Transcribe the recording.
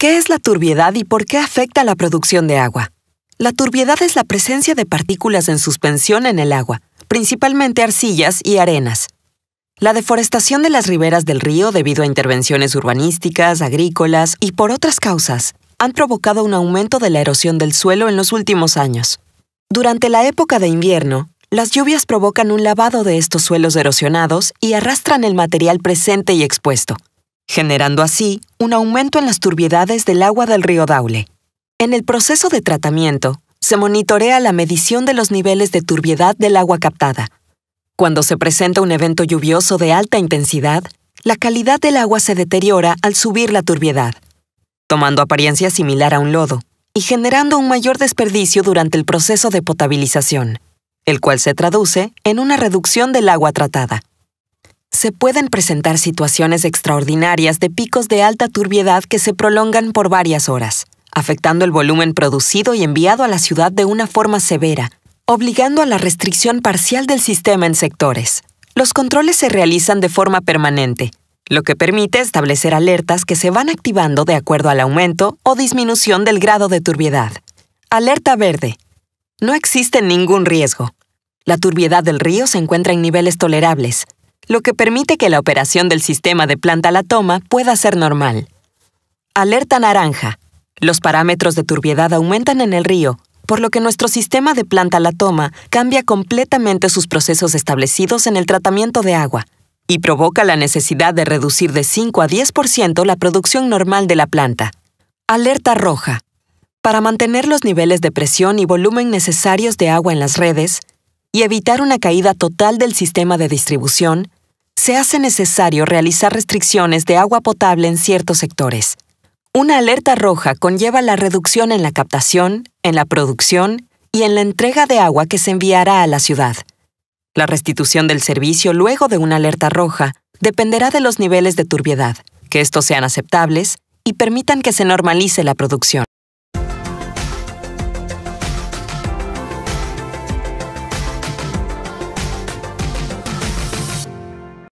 ¿Qué es la turbiedad y por qué afecta la producción de agua? La turbiedad es la presencia de partículas en suspensión en el agua, principalmente arcillas y arenas. La deforestación de las riberas del río debido a intervenciones urbanísticas, agrícolas y por otras causas han provocado un aumento de la erosión del suelo en los últimos años. Durante la época de invierno, las lluvias provocan un lavado de estos suelos erosionados y arrastran el material presente y expuesto, generando así un aumento en las turbiedades del agua del río Daule. En el proceso de tratamiento, se monitorea la medición de los niveles de turbiedad del agua captada. Cuando se presenta un evento lluvioso de alta intensidad, la calidad del agua se deteriora al subir la turbiedad, tomando apariencia similar a un lodo y generando un mayor desperdicio durante el proceso de potabilización, el cual se traduce en una reducción del agua tratada se pueden presentar situaciones extraordinarias de picos de alta turbiedad que se prolongan por varias horas, afectando el volumen producido y enviado a la ciudad de una forma severa, obligando a la restricción parcial del sistema en sectores. Los controles se realizan de forma permanente, lo que permite establecer alertas que se van activando de acuerdo al aumento o disminución del grado de turbiedad. Alerta verde. No existe ningún riesgo. La turbiedad del río se encuentra en niveles tolerables, lo que permite que la operación del sistema de planta la toma pueda ser normal. Alerta naranja. Los parámetros de turbiedad aumentan en el río, por lo que nuestro sistema de planta la toma cambia completamente sus procesos establecidos en el tratamiento de agua y provoca la necesidad de reducir de 5 a 10% la producción normal de la planta. Alerta roja. Para mantener los niveles de presión y volumen necesarios de agua en las redes y evitar una caída total del sistema de distribución, se hace necesario realizar restricciones de agua potable en ciertos sectores. Una alerta roja conlleva la reducción en la captación, en la producción y en la entrega de agua que se enviará a la ciudad. La restitución del servicio luego de una alerta roja dependerá de los niveles de turbiedad, que estos sean aceptables y permitan que se normalice la producción.